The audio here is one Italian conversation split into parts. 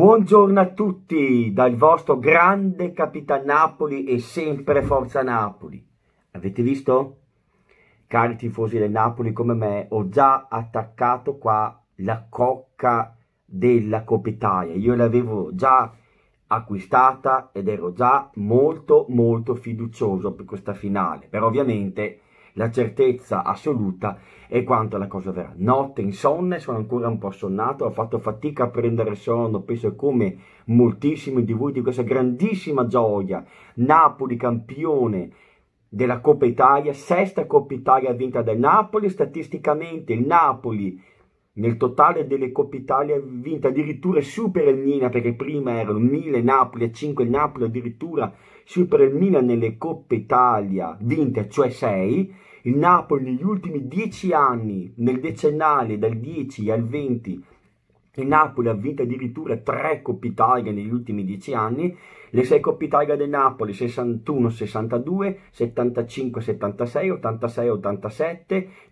Buongiorno a tutti dal vostro grande Capitan Napoli e sempre Forza Napoli. Avete visto? Cari tifosi del Napoli come me, ho già attaccato qua la cocca della Coppa Italia. Io l'avevo già acquistata ed ero già molto molto fiducioso per questa finale. Però ovviamente la certezza assoluta è quanto la cosa verrà. Notte insonne, sono ancora un po' sonnato, ho fatto fatica a prendere sonno, penso come moltissimi di voi di questa grandissima gioia. Napoli campione della Coppa Italia, sesta Coppa Italia vinta dal Napoli, statisticamente il Napoli nel totale delle Coppe Italia vinte, addirittura super il Milan perché prima erano 1000 Napoli e 5 Napoli, addirittura super il Milan nelle Coppe Italia vinte, cioè 6. Il Napoli negli ultimi 10 anni, nel decennale dal 10 al 20, il Napoli vinto addirittura tre Coppa Italia negli ultimi dieci anni, le sei Coppa Italia del Napoli 61-62, 75-76,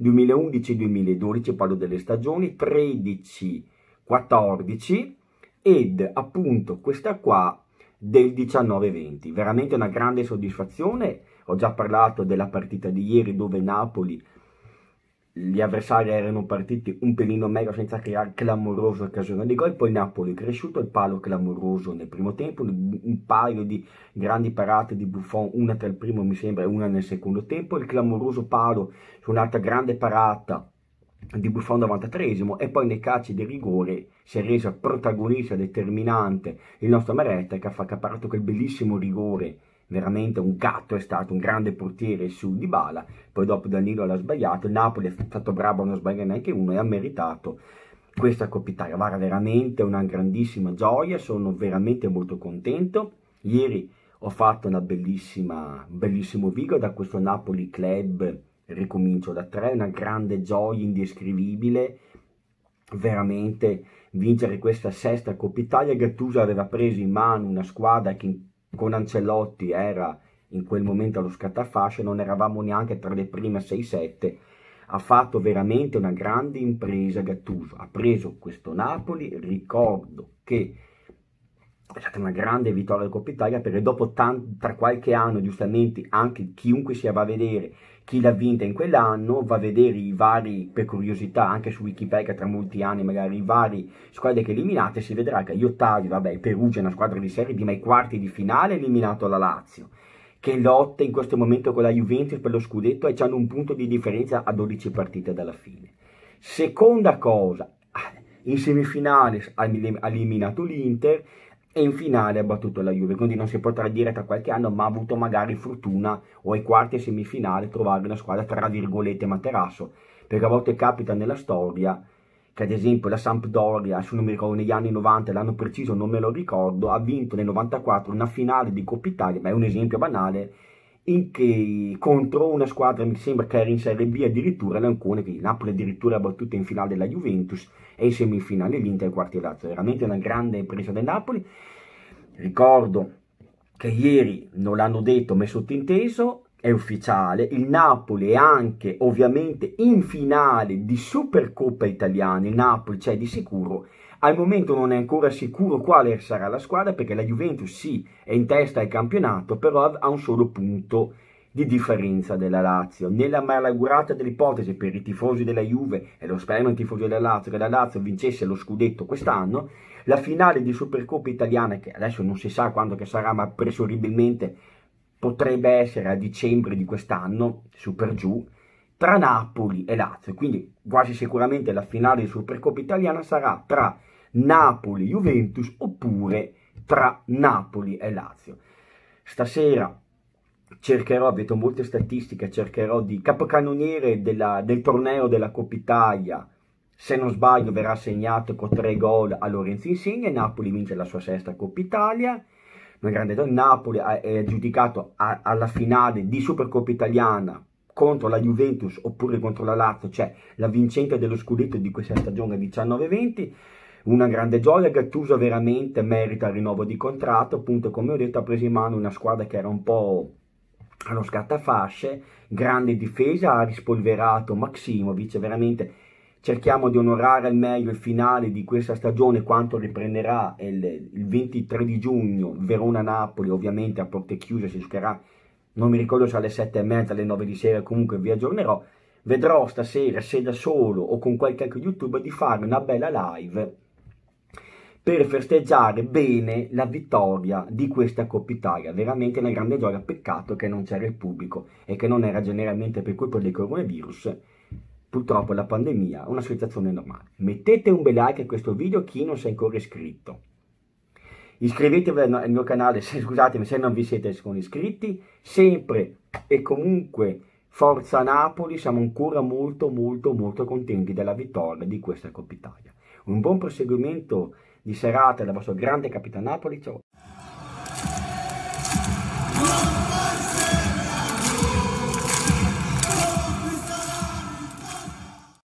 86-87, 2011-2012, parlo delle stagioni, 13-14 ed appunto questa qua del 19-20. Veramente una grande soddisfazione, ho già parlato della partita di ieri dove Napoli gli avversari erano partiti un pelino meglio senza creare clamorose occasioni di gol, poi Napoli è cresciuto, il palo clamoroso nel primo tempo, un paio di grandi parate di Buffon, una tra il primo mi sembra e una nel secondo tempo, il clamoroso palo su un'altra grande parata di Buffon 93 esimo e poi nei calci di rigore si è reso protagonista determinante il nostro Maretta che ha accaparrato quel bellissimo rigore veramente un gatto è stato un grande portiere su Di Bala, poi dopo Danilo l'ha sbagliato, il Napoli è stato bravo a non sbagliare neanche uno e ha meritato questa Coppa Italia, Vara veramente una grandissima gioia, sono veramente molto contento, ieri ho fatto una bellissima, bellissimo video da questo Napoli Club, ricomincio da tre, una grande gioia indescrivibile, veramente vincere questa sesta Coppa Italia, Gattuso aveva preso in mano una squadra che in con Ancelotti era in quel momento allo scattafascio, non eravamo neanche tra le prime 6-7, ha fatto veramente una grande impresa Gattuso, ha preso questo Napoli, ricordo che è stata una grande vittoria della Coppa Italia perché dopo tant- tra qualche anno giustamente anche chiunque sia va a vedere chi l'ha vinta in quell'anno va a vedere i vari per curiosità anche su Wikipedia tra molti anni magari i vari squadre che eliminate si vedrà che gli ottavi vabbè Perugia è una squadra di serie D ma i quarti di finale ha eliminato la Lazio che lotta in questo momento con la Juventus per lo scudetto e hanno un punto di differenza a 12 partite dalla fine seconda cosa ah, in semifinale ha eliminato l'Inter e in finale ha battuto la Juve, quindi non si potrà dire tra qualche anno, ma ha avuto magari fortuna o ai quarti e semifinale trovare una squadra tra virgolette materasso, perché a volte capita nella storia che ad esempio la Sampdoria, se non mi ricordo negli anni 90, l'anno preciso non me lo ricordo, ha vinto nel 94 una finale di Coppa Italia, ma è un esempio banale, in che contro una squadra mi sembra che era in Serie B addirittura l'Ancone, quindi Napoli addirittura ha battuto in finale la Juventus e in semifinale l'Inter e quarti d'altro, veramente una grande presa del Napoli, ricordo che ieri non l'hanno detto ma è sottinteso, è ufficiale, il Napoli è anche ovviamente in finale di Supercoppa italiana, il Napoli c'è di sicuro al momento non è ancora sicuro quale sarà la squadra perché la Juventus sì è in testa al campionato, però ha un solo punto di differenza della Lazio. Nella malaugurata dell'ipotesi per i tifosi della Juve e lo sperano i tifosi della Lazio che la Lazio vincesse lo scudetto quest'anno, la finale di Supercoppa italiana, che adesso non si sa quando sarà, ma presuribilmente potrebbe essere a dicembre di quest'anno, super giù, tra Napoli e Lazio, quindi quasi sicuramente la finale di Supercoppa italiana sarà tra Napoli e Juventus oppure tra Napoli e Lazio. Stasera cercherò, avete molte statistiche, cercherò di capocannoniere della, del torneo della Coppa Italia, se non sbaglio verrà segnato con tre gol a Lorenzo Insigne, Napoli vince la sua sesta Coppa Italia, ma grande Napoli è giudicato alla finale di Supercoppa Italiana contro la Juventus oppure contro la Lazio, cioè la vincente dello scudetto di questa stagione 19-20, una grande gioia, Gattuso veramente merita il rinnovo di contratto, appunto come ho detto ha preso in mano una squadra che era un po' allo scattafasce, grande difesa, ha rispolverato Maximovic, veramente cerchiamo di onorare al meglio il finale di questa stagione quanto riprenderà il, il 23 di giugno Verona-Napoli, ovviamente a porte chiuse si giocherà non mi ricordo se alle 7 e mezza, alle 9 di sera, comunque vi aggiornerò, vedrò stasera se da solo o con qualche altro YouTube, di fare una bella live per festeggiare bene la vittoria di questa Coppa Italia, veramente una grande gioia, peccato che non c'era il pubblico e che non era generalmente per colpa del coronavirus, purtroppo la pandemia, una situazione normale. Mettete un bel like a questo video chi non si è ancora iscritto. Iscrivetevi al mio canale, se, scusatemi se non vi siete iscritti, sempre e comunque forza Napoli, siamo ancora molto molto molto contenti della vittoria di questa Coppa Italia. Un buon proseguimento di serata dal vostro grande capitano Napoli, ciao!